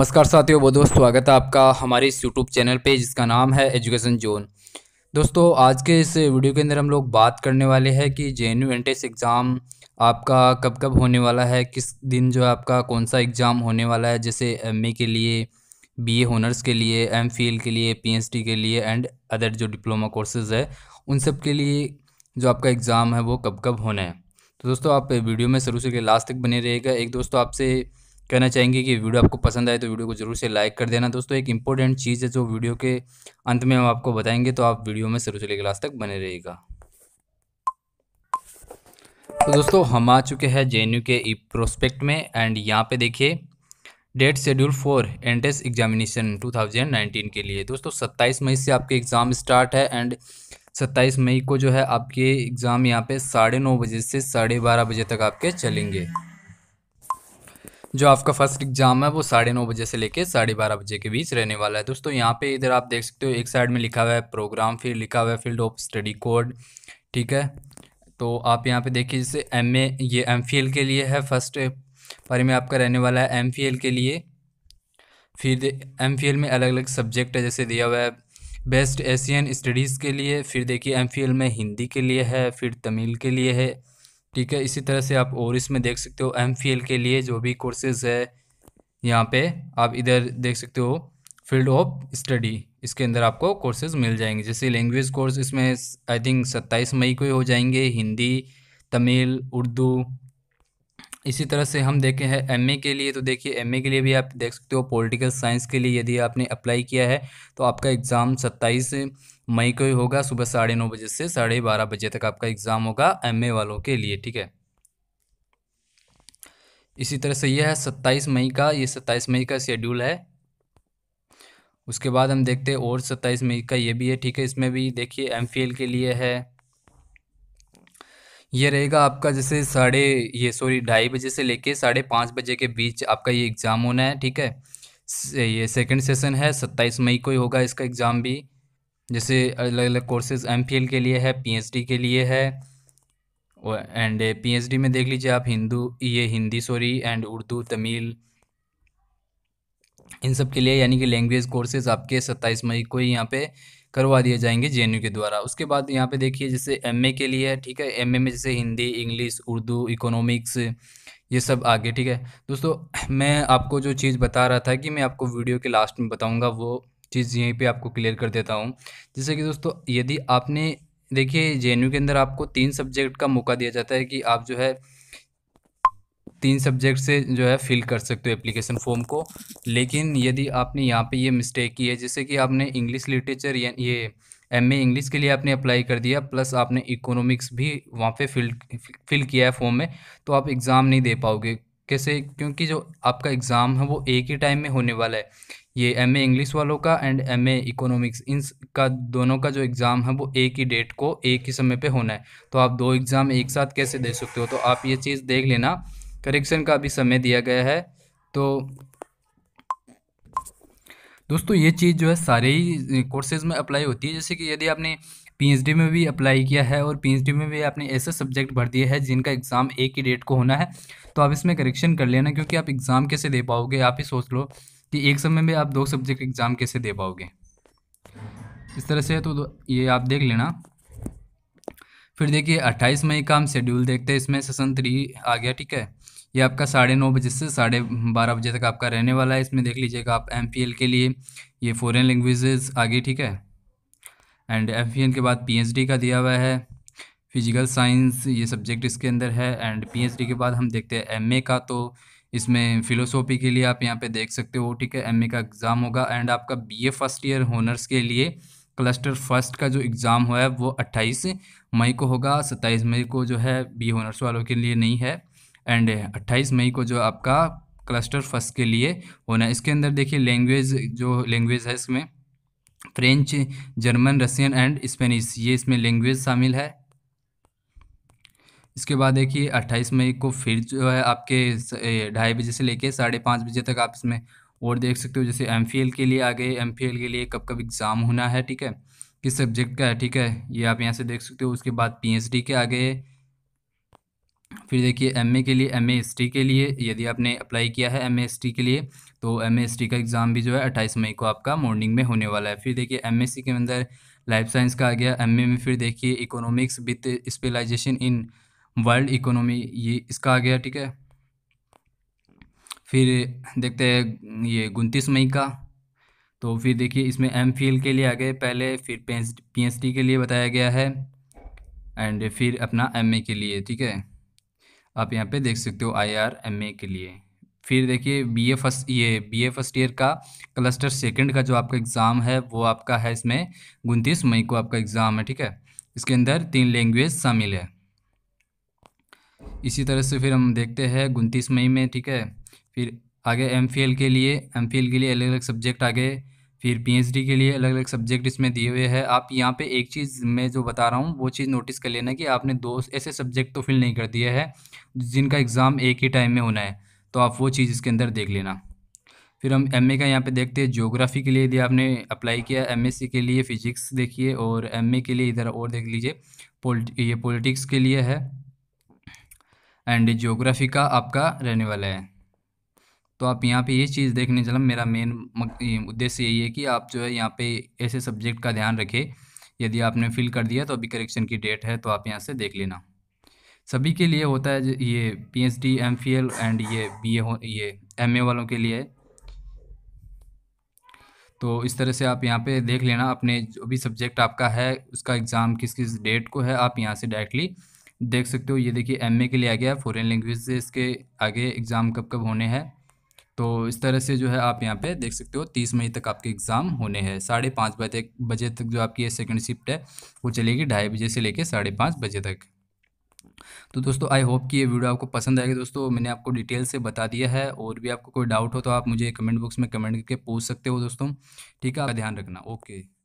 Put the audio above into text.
नमस्कार साथियों बहुत बहुत स्वागत है आपका हमारे इस यूट्यूब चैनल पे जिसका नाम है एजुकेशन जोन दोस्तों आज के इस वीडियो के अंदर हम लोग बात करने वाले हैं कि जे एन एंट्रेंस एग्ज़ाम आपका कब कब होने वाला है किस दिन जो है आपका कौन सा एग्ज़ाम होने वाला है जैसे एम के लिए बी ए होनर्स के लिए एम के लिए पी के लिए एंड अदर जो डिप्लोमा कोर्सेज़ है उन सब के लिए जो आपका एग्ज़ाम है वो कब कब होना है तो दोस्तों आप वीडियो में शुरू से लास्ट तक बने रहेगा एक दोस्तों आपसे कहना चाहेंगे कि वीडियो आपको पसंद आए तो वीडियो को जरूर से लाइक कर देना दोस्तों एक इंपॉर्टेंट चीज़ है जो वीडियो के अंत में हम आपको बताएंगे तो आप वीडियो में शुरू से लेकर लास्ट तक बने रहेगा तो दोस्तों हम आ चुके हैं J K E e prospect में एंड यहाँ पे देखिए date schedule for entrance examination 2019 के लिए दोस्तों 27 मई से आपके एग्ज़ाम स्टार्ट है एंड 27 मई को जो है आपके एग्ज़ाम यहाँ पे साढ़े नौ बजे से साढ़े बारह बजे तक आपके चलेंगे जो आपका फर्स्ट एग्जाम है वो साढ़े नौ बजे से लेके साढ़े बारह बजे के बीच रहने वाला है दोस्तों यहाँ पे इधर आप देख सकते हो एक साइड में लिखा हुआ है प्रोग्राम फिर लिखा हुआ है फील्ड ऑफ स्टडी कोड ठीक है तो आप यहाँ पे देखिए जैसे एम ए ये एम के लिए है फर्स्ट बारे में आपका रहने वाला है एम के लिए फिर एम में अलग अलग सब्जेक्ट है जैसे दिया हुआ है बेस्ट एशियन स्टडीज़ के लिए फिर देखिए एम में हिंदी के लिए है फिर तमिल के लिए है ठीक है इसी तरह से आप और इसमें देख सकते हो एम के लिए जो भी कोर्सेज है यहाँ पे आप इधर देख सकते हो फील्ड ऑफ स्टडी इसके अंदर आपको कोर्सेज मिल जाएंगे जैसे लैंग्वेज कोर्स इसमें आई थिंक सत्ताईस मई को ही हो जाएंगे हिंदी तमिल उर्दू इसी तरह से हम देखे हैं एम के लिए तो देखिए एम के लिए भी आप देख सकते हो पॉलिटिकल साइंस के लिए यदि आपने अप्लाई किया है तो आपका एग्ज़ाम सत्ताईस मई को ही होगा सुबह साढ़े नौ बजे से साढ़े बारह बजे तक आपका एग्ज़ाम होगा एम वालों के लिए ठीक है इसी तरह से यह है सत्ताईस मई का ये सत्ताईस मई का शेड्यूल है उसके बाद हम देखते हैं और सत्ताईस मई का ये भी है ठीक है इसमें भी देखिए एम के लिए है ये रहेगा आपका जैसे साढ़े ये सॉरी ढाई बजे से लेके साढ़े पाँच बजे के बीच आपका ये एग्ज़ाम होना है ठीक है ये सेकंड सेशन है सत्ताईस मई को ही होगा इसका एग्ज़ाम भी जैसे अलग अलग कोर्सेज एम के लिए है पी के लिए है एंड पी में देख लीजिए आप हिंदू ये हिंदी सॉरी एंड उर्दू तमिल इन सब के लिए यानी कि लैंग्वेज कोर्सेज आपके सत्ताईस मई को ही यहाँ पर करवा दिए जाएंगे जे के द्वारा उसके बाद यहाँ पे देखिए जैसे एम के लिए है ठीक है एम में जैसे हिंदी इंग्लिश उर्दू इकोनॉमिक्स ये सब आगे ठीक है दोस्तों मैं आपको जो चीज़ बता रहा था कि मैं आपको वीडियो के लास्ट में बताऊँगा वो चीज़ यहीं पर आपको क्लियर कर देता हूँ जैसे कि दोस्तों यदि आपने देखिए जे के अंदर आपको तीन सब्जेक्ट का मौका दिया जाता है कि आप जो है तीन सब्जेक्ट से जो है फिल कर सकते हो एप्लीकेशन फॉर्म को लेकिन यदि आपने यहाँ पे ये मिस्टेक की है जैसे कि आपने इंग्लिश लिटरेचर या ये एम ए इंग्लिश के लिए आपने अप्लाई कर दिया प्लस आपने इकोनॉमिक्स भी वहाँ पे फिल फिल किया है फॉर्म में तो आप एग्ज़ाम नहीं दे पाओगे कैसे क्योंकि जो आपका एग्ज़ाम है वो एक ही टाइम में होने वाला है ये एम ए इंग्लिश वालों का एंड एम इकोनॉमिक्स इन का दोनों का जो एग्ज़ाम है वो एक ही डेट को एक ही समय पे होना है तो आप दो एग्ज़ाम एक साथ कैसे दे सकते हो तो आप ये चीज़ देख लेना करेक्शन का भी समय दिया गया है तो दोस्तों ये चीज़ जो है सारे ही कोर्सेज में अप्लाई होती है जैसे कि यदि आपने पीएचडी में भी अप्लाई किया है और पीएचडी में भी आपने ऐसे सब्जेक्ट भर दिए हैं जिनका एग्ज़ाम एक ही डेट को होना है तो आप इसमें करेक्शन कर लेना क्योंकि आप एग्ज़ाम कैसे दे पाओगे आप ही सोच लो कि एक समय में आप दो सब्जेक्ट एग्ज़ाम कैसे दे पाओगे इस तरह से तो ये आप देख लेना फिर देखिए अट्ठाईस मई का हम शेड्यूल देखते हैं इसमें सेशन थ्री आ गया ठीक है ये आपका साढ़े नौ बजे से साढ़े बारह बजे तक आपका रहने वाला है इसमें देख लीजिएगा आप एम के लिए ये फॉरेन लैंग्वेजेस आ गई ठीक है एंड एम के बाद पी का दिया हुआ है फिजिकल साइंस ये सब्जेक्ट इसके अंदर है एंड डी के बाद हम देखते हैं ए का तो इसमें फिलोसॉफी के लिए आप यहाँ पे देख सकते हो ठीक है ए का एग्ज़ाम होगा एंड आपका ए फर्स्ट ईयर होनर्स के लिए क्लस्टर फर्स्ट का जो एग्ज़ाम हुआ है वो 28 मई को होगा 27 मई को जो है बी ऑनर्स वालों के लिए नहीं है एंड 28 मई को जो आपका क्लस्टर फर्स्ट के लिए होना है इसके अंदर देखिए लैंग्वेज जो लैंग्वेज है इसमें French German Russian and Spanish ये इसमें लैंग्वेज शामिल है इसके बाद देखिए 28 मई को फिर जो है आपके ढाई बजे से लेके साढ़े पाँच बजे तक आप इसमें और देख सकते हो जैसे एम के लिए आ गए एम के लिए कब कब एग्ज़ाम होना है ठीक है किस सब्जेक्ट का है ठीक है ये आप यहाँ से देख सकते हो उसके बाद पी के आ गए फिर देखिए एम के लिए एम के लिए यदि आपने अप्लाई किया है एम के लिए तो एम का एग्ज़ाम भी जो है अट्ठाईस मई को आपका मॉर्निंग में होने वाला है फिर देखिए एम के अंदर लाइफ साइंस का आ गया एम में फिर देखिए economics with specialization in world economy ये इसका आ गया ठीक है फिर देखते हैं ये उनतीस मई का तो फिर देखिए इसमें एम फिल के लिए आ गए पहले फिर पी डी के लिए बताया गया है एंड फिर अपना ए के लिए ठीक है आप यहाँ पे देख सकते हो आई आर एम ए के लिए फिर देखिए बी ए फर्स्ट ये बी ए फर्स्ट ईयर का क्लस्टर सेकंड का जो आपका एग्ज़ाम है वो आपका है इसमें उनतीस मई को आपका एग्ज़ाम है ठीक है इसके अंदर तीन लैंग्वेज शामिल है इसी तरह से फिर हम देखते हैं उनतीस मई में ठीक है फिर आगे एम के लिए एम के लिए अलग अलग सब्जेक्ट आ गए फिर पी के लिए अलग अलग सब्जेक्ट इसमें दिए हुए हैं आप यहाँ पे एक चीज़ मैं जो बता रहा हूँ वो चीज़ नोटिस कर लेना कि आपने दो ऐसे सब्जेक्ट तो फिल नहीं कर दिए हैं जिनका एग्ज़ाम एक ही टाइम में होना है तो आप वो चीज़ इसके अंदर देख लेना फिर हम एम का यहाँ पे देखते हैं जोग्राफ़ी के लिए यदि आपने अप्लाई किया एम के लिए फ़िज़िक्स देखिए और एम के लिए इधर और देख लीजिए पोलिट ये पोलिटिक्स के लिए है एंड जोग्राफ़ी का आपका रहने वाला है तो आप यहाँ पे ये चीज़ देखने चला मेरा मेन उद्देश्य यही है कि आप जो है यहाँ पे ऐसे सब्जेक्ट का ध्यान रखें यदि आपने फिल कर दिया तो अभी करेक्शन की डेट है तो आप यहाँ से देख लेना सभी के लिए होता है ये P H D M Phil and ये बी ए हो ये एम ए वालों के लिए है तो इस तरह से आप यहाँ पे देख लेना अपने जो भी सब्जेक्ट आपका है उसका एग्ज़ाम किस किस डेट को है आप यहाँ से डायरेक्टली देख सकते हो ये देखिए एम ए के लिए आ गया फॉरेन फ़ॉरन लैंग्वेज के इसके आगे एग्ज़ाम कब कब होने हैं तो इस तरह से जो है आप यहाँ पे देख सकते हो तीस मई तक आपके एग्ज़ाम होने हैं साढ़े पाँच बजे बजे तक जो आपकी ये सेकेंड शिफ्ट है वो चलेगी ढाई बजे से लेके साढ़े पाँच बजे तक तो दोस्तों आई होप कि ये वीडियो आपको पसंद आएगी दोस्तों मैंने आपको डिटेल से बता दिया है और भी आपको कोई डाउट हो तो आप मुझे कमेंट बॉक्स में कमेंट करके पूछ सकते हो दोस्तों ठीक है आपका ध्यान रखना ओके